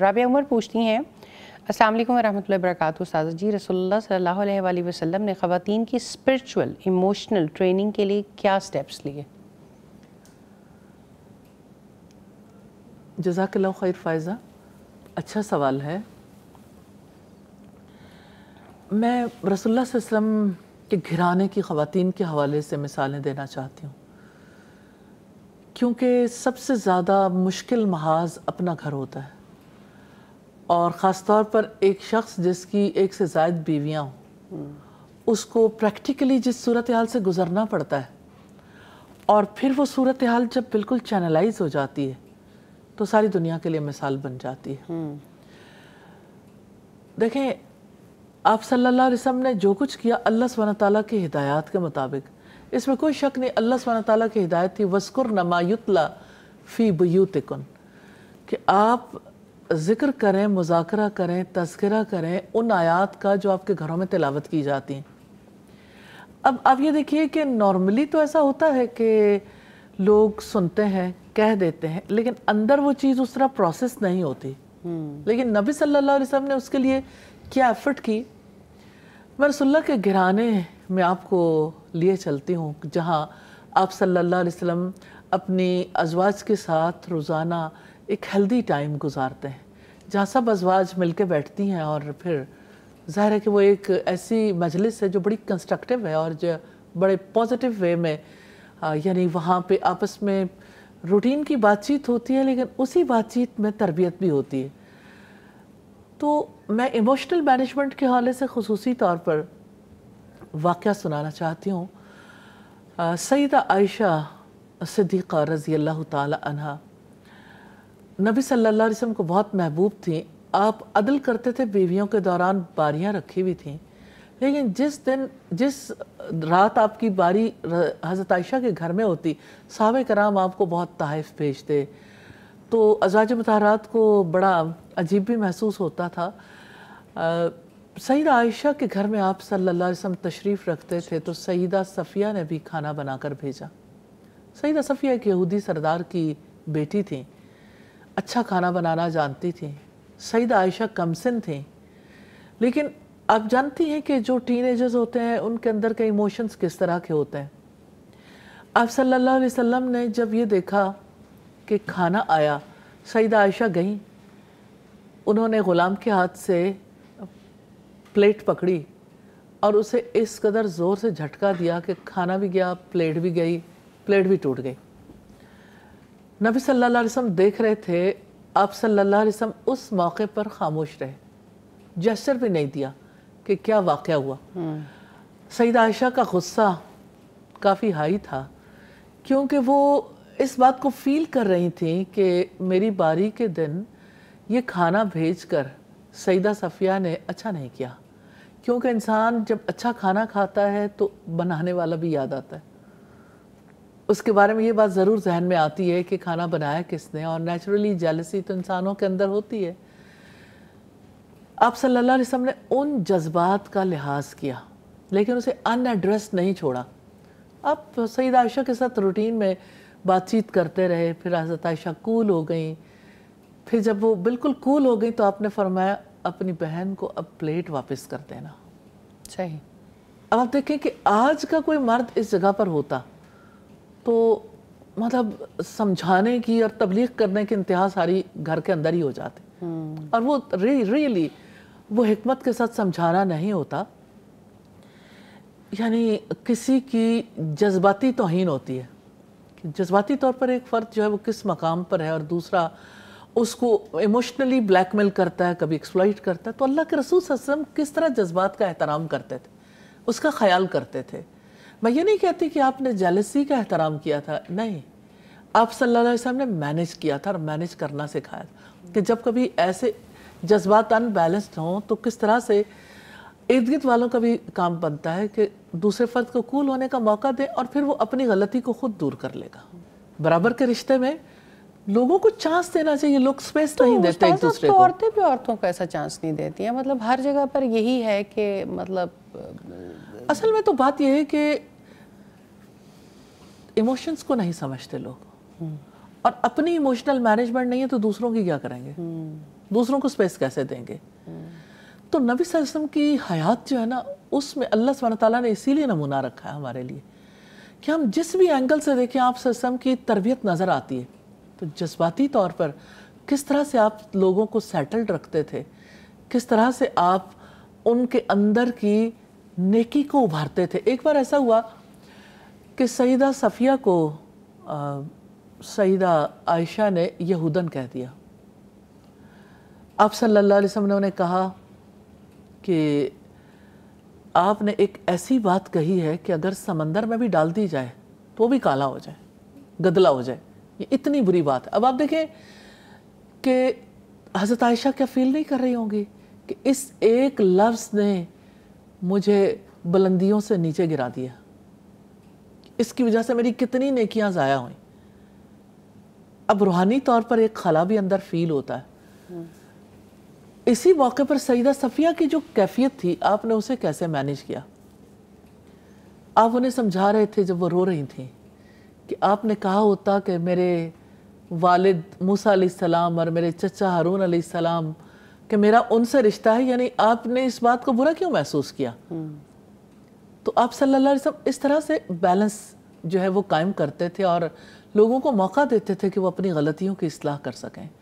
राबिया उमर पूछती हैं असल वालेकुम वरहमतुल्लाहि जी रसूलुल्लाह वसलम ने ख़वातीन की स्परिचुअल इमोशनल ट्रेनिंग के लिए क्या स्टेप्स लिए जजाक खैर फ़ायज़ा अच्छा सवाल है मैं रसोल्ला के घराने की ख़वातीन के हवाले से मिसालें देना चाहती हूँ क्योंकि सबसे ज़्यादा मुश्किल महाज अपना घर होता है और ख़ास तौर पर एक शख्स जिसकी एक से ज़ायद बीवियाँ हों उसको प्रैक्टिकली जिस सूरत हाल से गुजरना पड़ता है और फिर वो सूरत हाल जब बिल्कुल चैनलाइज हो जाती है तो सारी दुनिया के लिए मिसाल बन जाती है हम्म। देखें आप सल्लल्लाहु अलैहि वसल्लम ने जो कुछ किया अल्लाह सुबहाना ताली की हिदायत के मुताबिक इसमें कोई शक नहीं अल्लाह सुबहाना ताली की हिदायत थी वस्कुर नमायुतला फ़ी बुतिकन कि आप ज़िक्र करें मुजाकरा करें तस्करा करें उन आयात का जो आपके घरों में तिलावत की जाती हैं अब आप ये देखिए कि नॉर्मली तो ऐसा होता है कि लोग सुनते हैं कह देते हैं लेकिन अंदर वो चीज़ उस तरह प्रोसेस नहीं होती हम्म। लेकिन नबी सल्लल्लाहु अलैहि वसल्लम ने उसके लिए क्या एफर्ट की मैं रसुल्ला के घराने में आपको लिए चलती हूँ जहाँ आप सल्लल्लाहु अलैहि वसल्लम अपनी अजवाज के साथ रोज़ाना एक हेल्दी टाइम गुजारते हैं जहाँ सब अजवाज मिल के बैठती हैं और फिर ज़ाहिर है कि वो एक ऐसी मजलिस है जो बड़ी कंस्ट्रक्टिव है और जो बड़े पॉजिटिव वे में यानी वहाँ पे आपस में रूटीन की बातचीत होती है लेकिन उसी बातचीत में तरबियत भी होती है तो मैं इमोशनल मैनेजमेंट के हवाले से खसूस तौर पर वाक़ सुनाना चाहती हूँ सईदा आयशा सिद्दीक़ा रज़ी अल्लाह तहा नबी सल्लल्लाहु अलैहि वसल्लम को बहुत महबूब थी आप अदल करते थे बीवियों के दौरान बारियाँ रखी हुई थी लेकिन जिस दिन जिस रात आपकी बारी हज़रत आयशा के घर में होती साहब कराम आपको बहुत तहफ़ भेजते तो अजाज मतहरात को बड़ा अजीब भी महसूस होता था सईद आयशा के घर में आप सल्ला वसम तशरीफ़ रखते थे तो सईदा सफ़िया ने भी खाना बनाकर भेजा सईदा सफ़िया एक यहूदी सरदार की बेटी थी अच्छा खाना बनाना जानती थी सईद आयशा कमसिन थी लेकिन आप जानती हैं कि जो टीनेजर्स होते हैं उनके अंदर के इमोशंस किस तरह के होते हैं आप सल्लल्लाहु अलैहि वसल्लम ने जब ये देखा कि खाना आया सईद आयशा गई उन्होंने ग़ुलाम के हाथ से प्लेट पकड़ी और उसे इस कदर ज़ोर से झटका दिया कि खाना भी गया प्लेट भी गई प्लेट भी टूट गई नबी सल्लल्लाहु अलैहि वसल्लम देख रहे थे आप सल्लल्लाहु अलैहि वसल्लम उस मौके पर खामोश रहे जैसर भी नहीं दिया कि क्या वाक़ हुआ हम्म। सईद आयशा का गुस्सा काफ़ी हाई था क्योंकि वो इस बात को फील कर रही थी कि मेरी बारी के दिन ये खाना भेज कर सईदा सफ़िया ने अच्छा नहीं किया क्योंकि इंसान जब अच्छा खाना खाता है तो बनाने वाला भी याद आता है उसके बारे में ये बात ज़रूर जहन में आती है कि खाना बनाया किसने और नेचुरली जेलसी तो इंसानों के अंदर होती है आप सल्लल्लाहु अलैहि वसल्लम ने उन जज्बात का लिहाज किया लेकिन उसे अनएड्रेस नहीं छोड़ा आप सईद आयशा के साथ रूटीन में बातचीत करते रहे फिर हजरत आयशा कूल हो गई फिर जब वो बिल्कुल कूल हो गई तो आपने फरमाया अपनी बहन को अब प्लेट वापस कर देना सही अब आप देखें कि आज का कोई मर्द इस जगह पर होता तो मतलब समझाने की और तबलीग करने की इंतहा सारी घर के अंदर ही हो जाती हम्म। और वो रि, रियली वो हमत के साथ समझाना नहीं होता यानी किसी की जज्बाती तोहन होती है जज्बाती तौर पर एक फ़र्द जो है वो किस मकाम पर है और दूसरा उसको इमोशनली ब्लैकमेल करता है कभी एक्सप्लॉइट करता है तो अल्लाह के रसूल सम किस तरह जज्बात का एहतराम करते थे उसका ख्याल करते थे मैं ये नहीं कहती कि आपने जेलसी का एहतराम किया था नहीं आप सल्लल्लाहु अलैहि वसल्लम ने मैनेज किया था और मैनेज करना सिखाया था कि जब कभी ऐसे जज्बात अनबैलेंस्ड हों तो किस तरह से इर्द गिर्द वालों का भी काम बनता है कि दूसरे फर्द को कूल होने का मौका दें और फिर वो अपनी गलती को खुद दूर कर लेगा बराबर के रिश्ते में लोगों को चांस देना चाहिए लोग स्पेस तो नहीं देते एक दूसरे तो को औरतें भी औरतों को ऐसा चांस नहीं देती हैं मतलब हर जगह पर यही है कि मतलब असल में तो बात यह है कि इमोशंस को नहीं समझते लोग हम्म। और अपनी इमोशनल मैनेजमेंट नहीं है तो दूसरों की क्या करेंगे हम्म। दूसरों को स्पेस कैसे देंगे हम्म। तो नबी वसल्लम की हयात जो है ना उसमें अल्लाह सुबह तला ने इसीलिए नमूना रखा है हमारे लिए कि हम जिस भी एंगल से देखें आप वसल्लम की तरबियत नज़र आती है तो जज्बाती तौर पर किस तरह से आप लोगों को सेटल्ड रखते थे किस तरह से आप उनके अंदर की नेकी को उभारते थे एक बार ऐसा हुआ कि सईदा सफ़िया को सईदा आयशा ने यहूदन कह दिया आप सल्लल्लाहु अलैहि वसल्लम ने उन्हें कहा कि आपने एक ऐसी बात कही है कि अगर समंदर में भी डाल दी जाए तो भी काला हो जाए गदला हो जाए ये इतनी बुरी बात है अब आप देखें कि हज़रत आयशा क्या फील नहीं कर रही होंगी कि इस एक लफ्ज़ ने मुझे बुलंदियों से नीचे गिरा दिया इसकी वजह से मेरी कितनी नेकियां ज़ाया हुई अब रूहानी तौर पर एक खला भी अंदर फील होता है इसी मौके पर सईदा सफ़िया की जो कैफियत थी आपने उसे कैसे मैनेज किया आप उन्हें समझा रहे थे जब वो रो रही थी कि आपने कहा होता कि मेरे वालिद मूसा सलाम और मेरे चचा हारून सलाम कि मेरा उनसे रिश्ता है यानी आपने इस बात को बुरा क्यों महसूस किया हम्म। तो आप सल्ला अलैहि इस तरह से बैलेंस जो है वो कायम करते थे और लोगों को मौका देते थे कि वो अपनी गलतियों की असलाह कर सकें